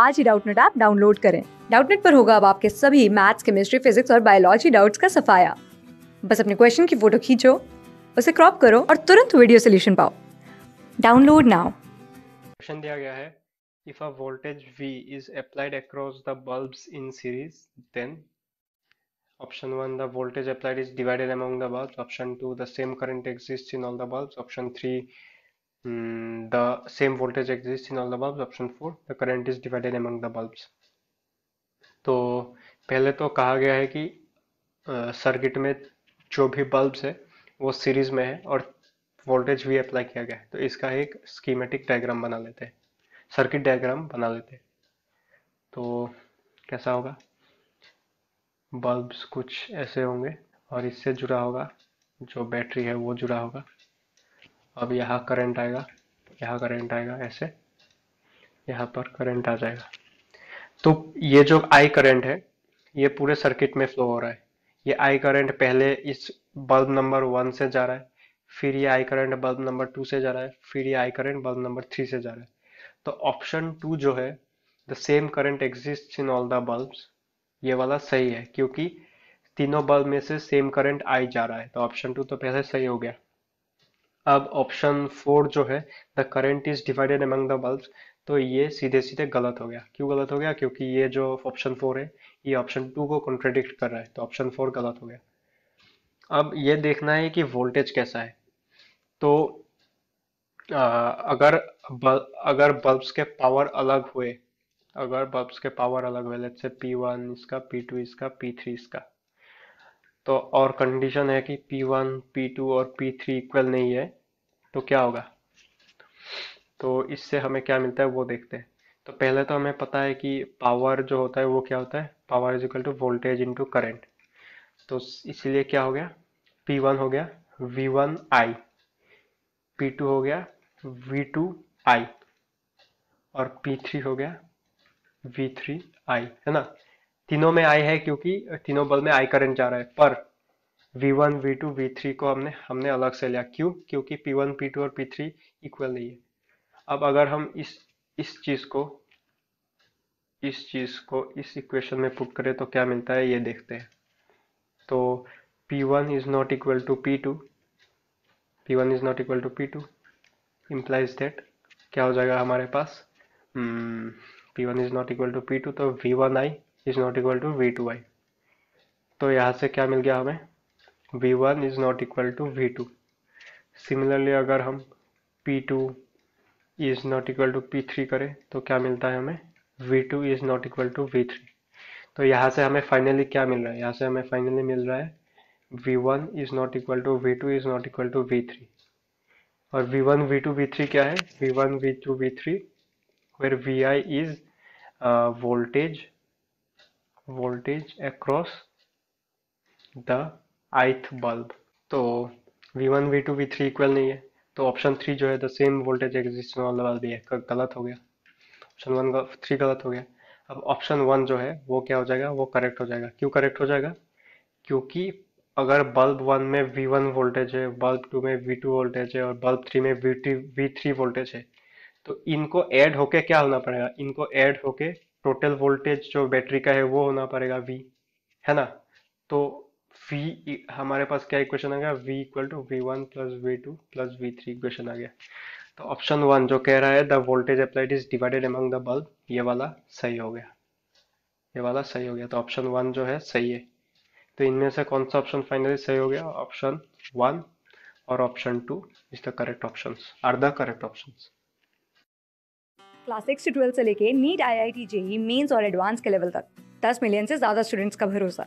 आज ही Doubtnut app download करें डाउटनेट पर होगा अब आपके सभी मैथ्स केमिस्ट्री फिजिक्स और बायोलॉजी डाउट्स का सफाया बस अपने क्वेश्चन की फोटो खींचो उसे क्रॉप करो और तुरंत वीडियो सोल्यूशन पाओ डाउनलोड नाउ क्वेश्चन दिया गया है if a voltage v is applied across the bulbs in series then option 1 the voltage applied is divided among the bulbs option 2 the same current exists in all the bulbs option 3 mm, the same voltage exists in all the bulbs option four the current is divided among the bulbs तो पहले तो कहा गया है कि circuit में जो भी बल्ब्स है वो सीरीज में है और वोल्टेज भी अप्लाई किया गया है तो इसका एक स्कीमेटिक डायग्राम बना लेते हैं सर्किट डायग्राम बना लेते हैं तो कैसा होगा बल्ब्स कुछ ऐसे होंगे और इससे जुड़ा होगा जो बैटरी है वो जुड़ा होगा अब यहाँ करंट आएगा यहाँ करंट आएगा ऐसे यहाँ पर करंट आ जाएगा तो ये जो आई करंट है ये पूरे सर्किट में फ्लो हो रहा है ये आई करंट पहले इस बल्ब नंबर वन से जा रहा है फिर ये I current bulb number two से जा रहा है फिर ये I current bulb number three से जा रहा है तो ऑप्शन टू जो है the same current exist in all the bulbs ये वाला सही है क्योंकि तीनों बल्ब में से सेम करंट आई जा रहा है तो ऑप्शन टू तो पहले सही हो गया अब ऑप्शन फोर जो है the current is divided among the bulb तो ये सीधे सीधे गलत हो गया क्यों गलत हो गया क्योंकि ये जो ऑप्शन फोर है ये ऑप्शन टू को कॉन्ट्रेडिक्ट कर रहा है तो ऑप्शन फोर गलत हो गया अब ये देखना है कि वोल्टेज कैसा है तो आ, अगर बल, अगर बल्ब्स के पावर अलग हुए अगर बल्ब्स के पावर अलग हुए लेट से वन इसका टू इसका थ्री इसका तो और कंडीशन है कि पी वन पी टू और पी थ्री इक्वल नहीं है तो क्या होगा तो इससे हमें क्या मिलता है वो देखते हैं तो पहले तो हमें पता है कि पावर जो होता है वो क्या होता है power is equal to voltage into current तो इसलिए क्या हो गया पी वन हो गया V one I P two हो गया वी टू आई और पी थ्री हो गया वी थ्री आई है ना तीनों में आई है क्योंकि तीनों बल में आई करंट जा रहा है पर v1 v2 v3 को हमने हमने अलग से लिया क्यों क्योंकि p1 p2 और p3 इक्वल नहीं है अब अगर हम इस इस चीज को इस चीज को इस इक्वेशन में पुट करें तो क्या मिलता है ये देखते हैं तो p1 is not equal to P two P one is not equal to P two implies that क्या हो जाएगा हमारे पास P one is not equal to P two तो V one I is not equal to V two I तो यहाँ से क्या मिल गया हमें v1 is not equal to V two similarly अगर हम P two is not equal to P three करें तो क्या मिलता है हमें V two is not equal to V three तो यहाँ से हमें फाइनली क्या मिल रहा है यहाँ से हमें फाइनली मिल रहा है V one is not equal to V two is not equal to V three और V one V two V three क्या है V one V two V three where V I is voltage voltage across the ith bulb तो V one V two V three equal नहीं है तो option three जो है the same voltage exist वाला bulb है गलत हो गया ऑप्शन वन थ्री गलत हो गया अब ऑप्शन वन जो है वो क्या हो जाएगा वो करेक्ट हो जाएगा क्यों करेक्ट हो जाएगा क्योंकि अगर बल्ब वन में वी वन वोल्टेज है बल्ब टू में वी टू वोल्टेज है और बल्ब थ्री में V two V three voltage है तो इनको ऐड होके क्या होना पड़ेगा इनको ऐड होके टोटल वोल्टेज जो बैटरी का है वो होना पड़ेगा वी है ना तो v e, हमारे पास क्या इक्वेशन आ गया v equal to V one plus V two plus V three equation आ गया तो ऑप्शन वन जो कह रहा है the voltage applied is divided among the bulb ये वाला सही हो गया ये वाला सही हो गया तो ऑप्शन वन जो है सही है तो इनमें से कौन सा ऑप्शन फाइनली सही हो गया ऑप्शन वन और option two is the correct option are the correct option class six से ट्वेल्थ से लेके NEET I I T JEE mains और एडवांस के लेवल तक दस मिलियन से ज्यादा स्टूडेंट्स का भरोसा